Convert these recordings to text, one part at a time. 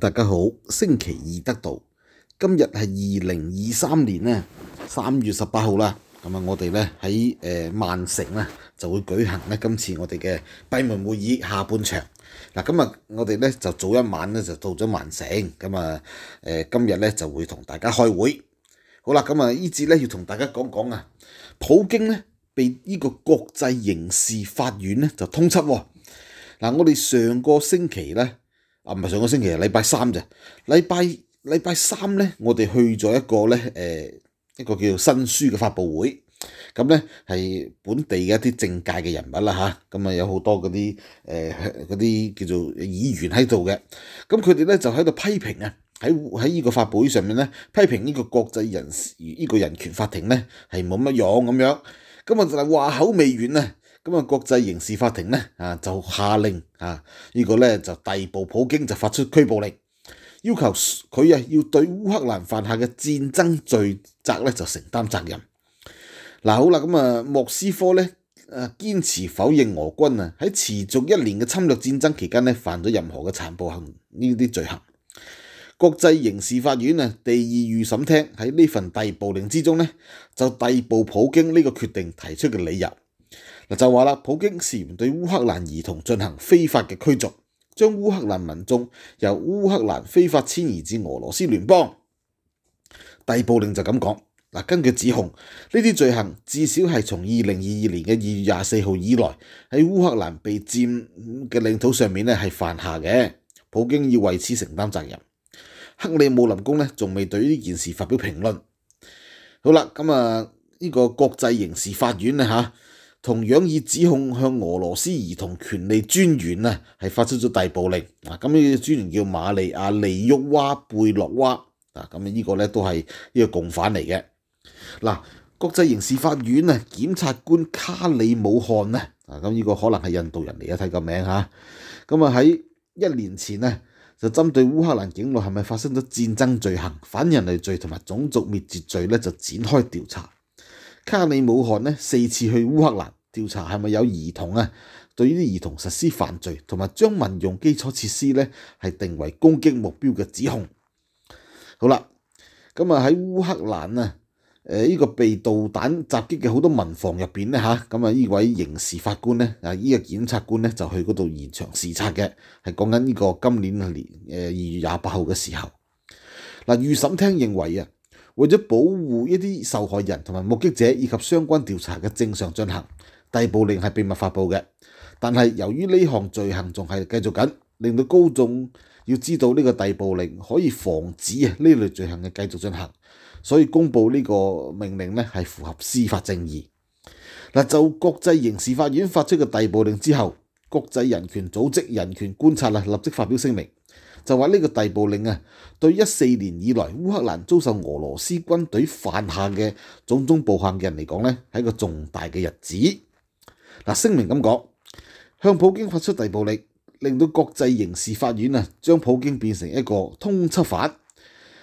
大家好，星期二得到，今日系二零二三年呢三月十八号啦。咁啊，我哋咧喺诶曼城咧就会举行咧今次我哋嘅闭门会议下半场。嗱，今日我哋咧就早一晚咧就到咗曼城。咁啊，诶今日咧就会同大家开会。好啦，咁啊呢节咧要同大家讲讲啊，普京咧被呢个国际刑事法院咧就通缉。嗱，我哋上个星期咧。啊，唔係上個星期禮拜三咋？禮拜禮拜三咧，我哋去咗一個咧，誒一個叫做新書嘅發布會。咁咧係本地嘅一啲政界嘅人物啦吓，咁啊有好多嗰啲誒嗰啲叫做議員喺度嘅。咁佢哋咧就喺度批評啊，喺喺依個發布會上面咧，批評呢個國際人士依個人權法庭咧係冇乜用咁樣。咁啊就係話口未完啊！咁啊！國際刑事法庭咧啊，就下令啊，呢個咧就第二普京就發出拘捕令，要求佢啊要對烏克蘭犯下嘅戰爭罪責咧就承擔責任。嗱，好啦，咁啊，莫斯科咧啊堅持否認俄軍啊喺持續一年嘅侵略戰爭期間咧犯咗任何嘅殘暴行呢啲罪行。國際刑事法院啊第二預審廳喺呢份第二令之中咧就第二普京呢個決定提出嘅理由。嗱就話啦，普京涉嫌對烏克蘭兒童進行非法嘅驅逐，將烏克蘭民眾由烏克蘭非法遷移至俄羅斯聯邦。第二令就咁講嗱，根據指控呢啲罪行至少係從二零二二年嘅二月廿四號以來喺烏克蘭被佔嘅領土上面咧係犯下嘅，普京要為此承担责任。克里姆林宫咧仲未對呢件事發表評論。好啦，咁啊呢個國際刑事法院咧嚇。同樣以指控向俄羅斯兒童權利專員啊，係發出咗逮捕令啊！咁呢個專員叫瑪利亞尼沃娃貝洛娃啊！咁呢個咧都係呢個共犯嚟嘅。嗱，國際刑事法院啊，檢察官卡里姆漢咧，啊咁呢個可能係印度人嚟啊，睇個名嚇。咁啊喺一年前咧，就針對烏克蘭境內係咪發生咗戰爭罪行、反人類罪同埋種族滅絕罪咧，就展開調查。卡里姆汗呢四次去烏克蘭調查係咪有兒童啊？對呢啲兒童實施犯罪同埋將民用基礎設施呢係定為攻擊目標嘅指控。好啦，咁啊喺烏克蘭啊誒呢個被導彈襲擊嘅好多民房入面咧嚇，咁啊呢位刑事法官呢，啊呢個檢察官呢，就去嗰度現場視察嘅，係講緊呢個今年年二月廿八號嘅時候嗱，預審廳認為啊。为咗保护一啲受害人同埋目击者以及相关调查嘅正常进行，逮捕令系秘密发布嘅。但系由于呢项罪行仲系继续緊，令到高眾要知道呢个逮捕令可以防止呢类罪行嘅继续进行，所以公布呢个命令呢系符合司法正义。嗱，就国际刑事法院发出嘅逮捕令之后，国际人权组织、人权观察立即发表声明。就話呢個逮捕令啊，對一四年以來烏克蘭遭受俄羅斯軍隊犯下嘅種種暴行嘅人嚟講呢係一個重大嘅日子。嗱，聲明咁講，向普京發出逮捕令，令到國際刑事法院啊，將普京變成一個通緝犯。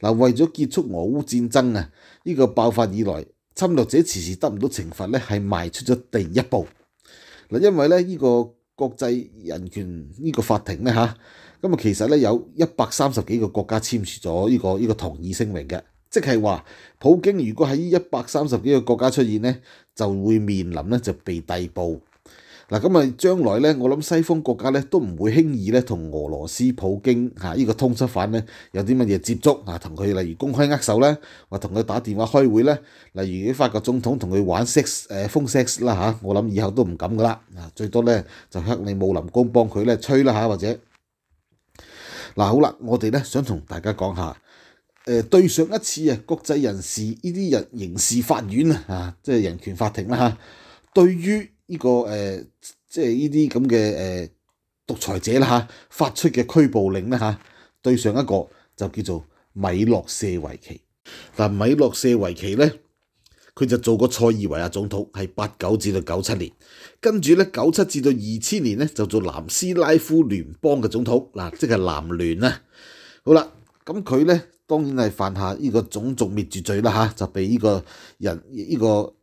嗱，為咗結束俄烏戰爭啊，呢個爆發以來侵略者遲遲得唔到懲罰呢係邁出咗第一步。嗱，因為呢呢個。國際人權呢個法庭咧嚇，咁啊其實咧有一百三十幾個國家簽署咗呢個呢個同意聲明嘅，即係話普京如果喺一百三十幾個國家出現咧，就會面臨咧就被逮捕。嗱咁啊，將來咧，我諗西方國家咧都唔會輕易咧同俄羅斯普京嚇呢個通緝犯咧有啲乜嘢接觸啊，同佢例如公開握手咧，或同佢打電話開會咧，例如法國總統同佢玩 sex 誒風 sex 啦嚇，我諗以後都唔敢噶啦，啊最多咧就克里姆林宮幫佢咧吹啦嚇，或者嗱好啦，我哋咧想同大家講下誒對上一次啊國際人士呢啲人刑事法院啊即係人權法庭啦嚇，對於。呢個誒，即係呢啲咁嘅誒獨裁者啦嚇，發出嘅拘捕令啦嚇，對上一個就叫做米洛舍維奇。嗱，米洛舍維奇咧，佢就做過塞爾維亞總統，係八九至到九七年，跟住咧九七至到二千年咧就做南斯拉夫聯邦嘅總統，嗱，即係南聯啦。好啦，咁佢咧當然係犯下呢個種族滅絕罪啦嚇，就被呢個人呢個。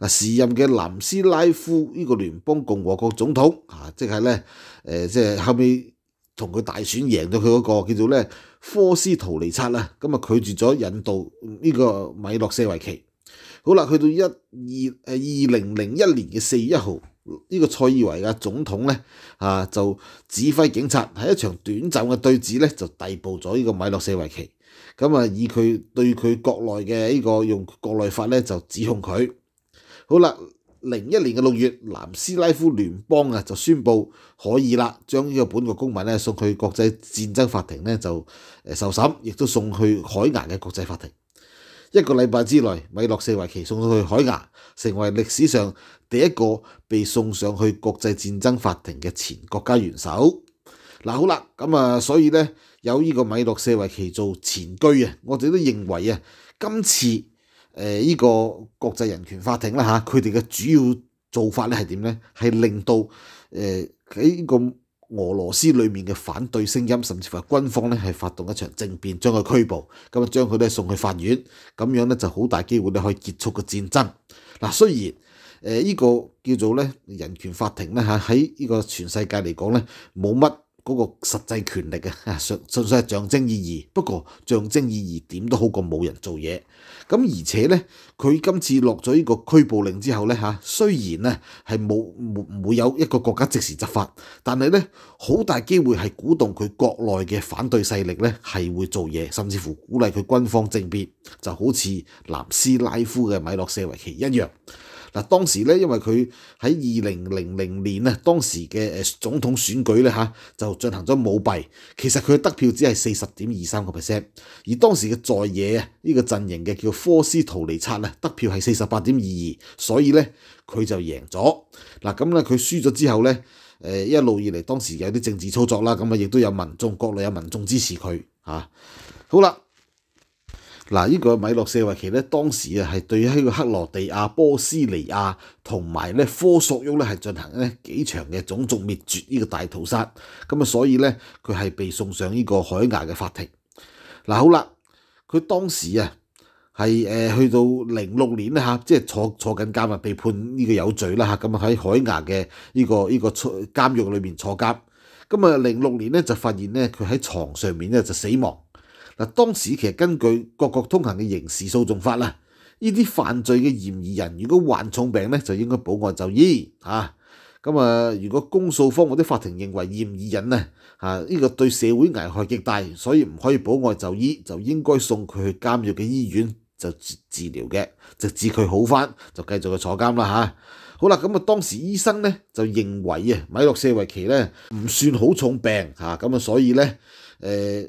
嗱，時任嘅南斯拉夫呢個聯邦共和國總統，啊，即係咧，誒，即係後尾同佢大選贏到佢嗰個叫做咧科斯圖尼察啦。咁啊，拒絕咗引導呢個米洛舍維奇。好啦，去到一二誒二零零一年嘅四月一號，呢個塞爾維亞總統咧啊，就指揮警察喺一場短暫嘅對峙咧，就逮捕咗呢個米洛舍維奇。咁啊，以佢對佢國內嘅呢個用國內法咧，就指控佢。好啦，零一年嘅六月，南斯拉夫聯邦啊就宣布可以啦，将呢个本国公民咧送去國際戰爭法庭咧就诶受審，亦都送去海牙嘅國際法庭。一個禮拜之內，米洛舍維奇送咗去海牙，成為歷史上第一個被送上去國際戰爭法庭嘅前國家元首。嗱，好啦，咁啊，所以呢，有呢個米洛舍維奇做前驅啊，我哋都認為啊，今次。誒依個國際人權法庭啦嚇，佢哋嘅主要做法咧係點咧？係令到誒喺依個俄羅斯裏面嘅反對聲音，甚至乎軍方咧係發動一場政變，將佢拘捕，咁啊將佢咧送去法院，咁樣咧就好大機會咧可以結束個戰爭。嗱雖然誒依個叫做咧人權法庭咧嚇，喺依個全世界嚟講咧冇乜。嗰個實際權力嘅，純純粹係象徵意義。不過象徵意義點都好過冇人做嘢。咁而且呢，佢今次落咗呢個拘捕令之後呢，嚇，雖然呢係冇唔會有一個國家即時執法，但係呢好大機會係鼓動佢國內嘅反對勢力呢係會做嘢，甚至乎鼓勵佢軍方政變，就好似南斯拉夫嘅米洛舍維奇一樣。嗱，當時咧，因為佢喺二零零零年咧，當時嘅誒總統選舉咧嚇，就進行咗舞弊，其實佢得票只係四十點二三個 percent，而當時嘅在野呢個陣營嘅叫科斯圖尼察咧，得票係四十八點二二，所以咧佢就贏咗。嗱，咁咧佢輸咗之後咧，誒一路以嚟當時有啲政治操作啦，咁啊亦都有民眾國內有民眾支持佢嚇。好啦。嗱，呢個米洛舍維奇咧，當時啊係對喺個克羅地亞、波斯尼亞同埋咧科索沃咧，係進行咧幾場嘅種族滅絕呢個大屠殺，咁啊所以咧佢係被送上呢個海牙嘅法庭。嗱好啦，佢當時啊係去到零六年咧嚇，即係坐坐緊監啊，被判呢個有罪啦嚇，咁啊喺海牙嘅呢個呢個監獄裏面坐監，咁啊零六年咧就發現咧佢喺床上面咧就死亡。嗱，當時其實根據各國通行嘅刑事訴訟法啦，呢啲犯罪嘅嫌疑人如果患重病咧，就應該保外就醫嚇。咁啊，如果公訴方或者法庭認為嫌疑人咧嚇呢個對社會危害極大，所以唔可以保外就醫，就應該送佢去監獄嘅醫院就治療嘅，直至佢好翻就繼續去坐監啦嚇。好啦，咁啊當時醫生咧就認為啊，米洛舍維奇咧唔算好重病嚇，咁啊所以咧誒。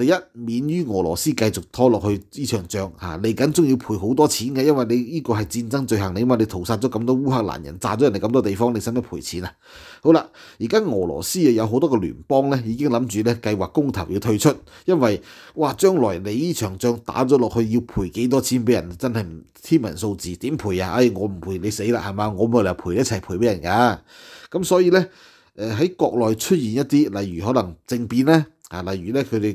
第一免於俄羅斯繼續拖落去呢場仗嚇，嚟緊仲要賠好多錢嘅，因為你呢個係戰爭罪行嚟嘛，你屠殺咗咁多烏克蘭人，炸咗人哋咁多地方，你使唔使賠錢啊？好啦，而家俄羅斯啊有好多個聯邦咧，已經諗住咧計劃公投要退出，因為哇將來你呢場仗打咗落去要賠幾多錢俾人，真係天文數字，點賠啊？哎，我唔賠你死啦，係嘛？我冇理由賠一齊賠俾人噶。咁所以咧，喺國內出現一啲例如可能政變咧，啊例如咧佢哋。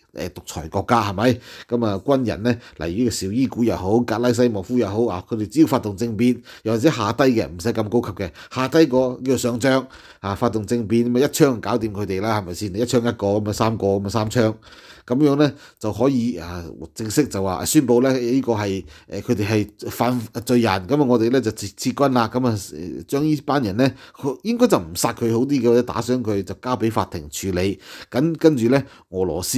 誒獨裁國家係咪？咁啊，軍人咧，例如個少伊古又好，格拉西莫夫又好啊，佢哋只要發動政變，又或者下低嘅，唔使咁高級嘅，下低個叫上將啊，發動政變咁啊，一槍搞掂佢哋啦，係咪先？一槍一個咁啊，三個咁啊，三槍咁樣咧就可以啊，正式就話宣佈咧，呢個係誒佢哋係犯罪人，咁啊，我哋咧就撤撤軍啦，咁啊，將呢班人咧，佢應該就唔殺佢好啲嘅，或者打傷佢就交俾法庭處理。咁跟住咧，俄羅斯。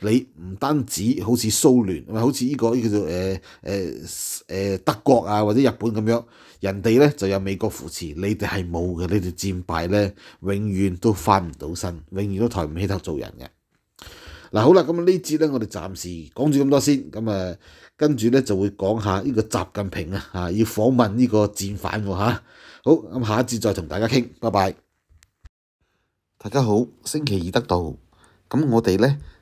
你唔單止好似蘇聯，好似呢個呢叫做誒誒誒德國啊，或者日本咁樣，人哋咧就有美國扶持，你哋係冇嘅，你哋戰敗咧永遠都翻唔到身，永遠都抬唔起頭做人嘅。嗱好啦，咁呢節咧我哋暫時講住咁多先，咁啊跟住咧就會講下呢個習近平啊，要訪問呢個戰犯喎嚇。好咁下一節再同大家傾，拜拜。大家好，星期二得到咁我哋咧。